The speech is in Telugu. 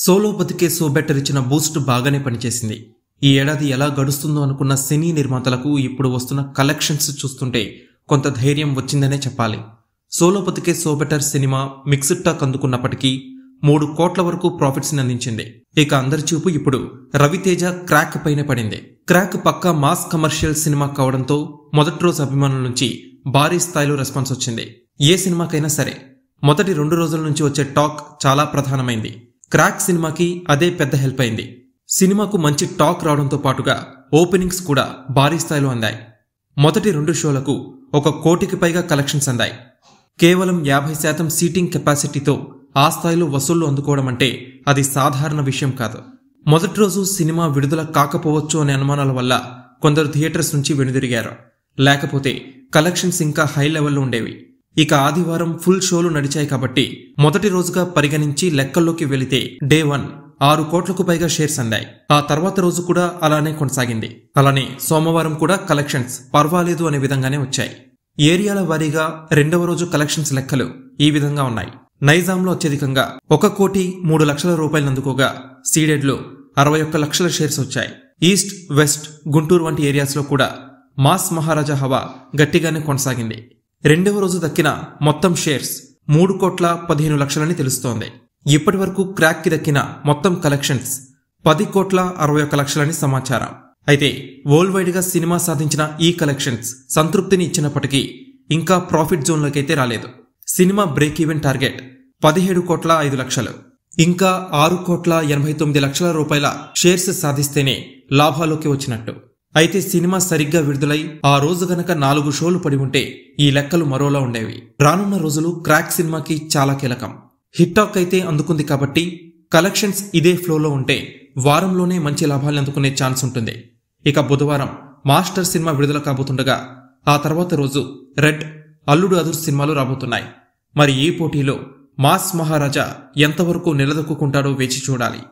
సోలో బతికే సో బెటర్ ఇచ్చిన బూస్ట్ బాగానే పనిచేసింది ఈ ఏడాది ఎలా గడుస్తుందో అనుకున్న సినీ నిర్మాతలకు ఇప్పుడు వస్తున్న కలెక్షన్స్ చూస్తుంటే కొంత ధైర్యం వచ్చిందనే చెప్పాలి solo Brathuke so better cinema mixed talk అందుకున్నప్పటికీ మూడు కోట్ల వరకు ప్రాఫిట్స్ని అందించింది ఇక అందరి చూపు ఇప్పుడు రవితేజ క్రాక్ పైన పడింది క్రాక్ పక్కా మాస్ కమర్షియల్ సినిమా కావడంతో మొదటి రోజు అభిమానుల నుంచి భారీ స్థాయిలో రెస్పాన్స్ వచ్చింది ఏ సినిమాకైనా సరే మొదటి రెండు రోజుల నుంచి వచ్చే టాక్ చాలా ప్రధానమైంది క్రాక్ సినిమాకి అదే పెద్ద హెల్ప్ అయింది సినిమాకు మంచి టాక్ రావడంతో పాటుగా ఓపెనింగ్స్ కూడా భారీ స్థాయిలో అందాయి మొదటి రెండు షోలకు ఒక కోటికి పైగా కలెక్షన్స్ అందాయి కేవలం యాభై శాతం సీటింగ్ కెపాసిటీతో ఆ స్థాయిలో వసూళ్లు అందుకోవడం అంటే అది సాధారణ విషయం కాదు మొదటి రోజు సినిమా విడుదల కాకపోవచ్చు అనే అనుమానాల వల్ల కొందరు థియేటర్స్ నుంచి వెనుదిరిగారు లేకపోతే కలెక్షన్స్ ఇంకా హై లెవెల్లో ఉండేవి ఇక ఆదివారం ఫుల్ షోలు నడిచాయి కాబట్టి మొదటి రోజుగా పరిగణించి లెక్కల్లోకి వెళితే డే వన్ ఆరు కోట్లకు పైగా షేర్స్ అందాయి ఆ తర్వాత రోజు కూడా అలానే కొనసాగింది అలానే సోమవారం కూడా కలెక్షన్స్ పర్వాలేదు అనే విధంగానే వచ్చాయి ఏరియాల వారీగా రెండవ రోజు కలెక్షన్స్ లెక్కలు ఈ విధంగా ఉన్నాయి నైజాంలో అత్యధికంగా ఒక కోటి మూడు లక్షల రూపాయలు అందుకోగా సీడెడ్లో అరవై ఒక్క లక్షల షేర్స్ వచ్చాయి ఈస్ట్ వెస్ట్ గుంటూరు వంటి ఏరియాస్లో కూడా మాస్ మహారాజా హవా గట్టిగానే కొనసాగింది రెండవ రోజు దక్కిన మొత్తం షేర్స్ మూడు కోట్ల పదిహేను లక్షలని తెలుస్తోంది ఇప్పటి వరకు క్రాక్కి దక్కిన మొత్తం కలెక్షన్స్ పది కోట్ల అరవై ఒక్క లక్షలని సమాచారం అయితే వరల్డ్ వైడ్గా సినిమా సాధించిన ఈ కలెక్షన్స్ సంతృప్తిని ఇచ్చినప్పటికీ ఇంకా ప్రాఫిట్ జోన్లోకైతే రాలేదు సినిమా బ్రేక్ ఈవెన్ టార్గెట్ పదిహేడు కోట్ల ఐదు లక్షలు ఇంకా ఆరు కోట్ల ఎనభై తొమ్మిది లక్షల రూపాయల షేర్స్ సాధిస్తేనే లాభాలోకి వచ్చినట్టు అయితే సినిమా సరిగ్గా విడుదలై ఆ రోజు గనక నాలుగు షోలు పడి ఉంటే ఈ లెక్కలు మరోలా ఉండేవి రానున్న రోజులు క్రాక్ సినిమాకి చాలా కీలకం హిట్టాక్ అయితే అందుకుంది కాబట్టి కలెక్షన్స్ ఇదే ఫ్లోలో ఉంటే వారంలోనే మంచి లాభాలు అందుకునే ఛాన్స్ ఉంటుంది ఇక బుధవారం మాస్టర్ సినిమా విడుదల కాబోతుండగా ఆ తర్వాత రోజు రెడ్ అల్లుడు అదురు సినిమాలు రాబోతున్నాయి మరి ఈ పోటీలో మాస్ మహారాజా ఎంతవరకు నిలదొక్కుంటాడో వేచి చూడాలి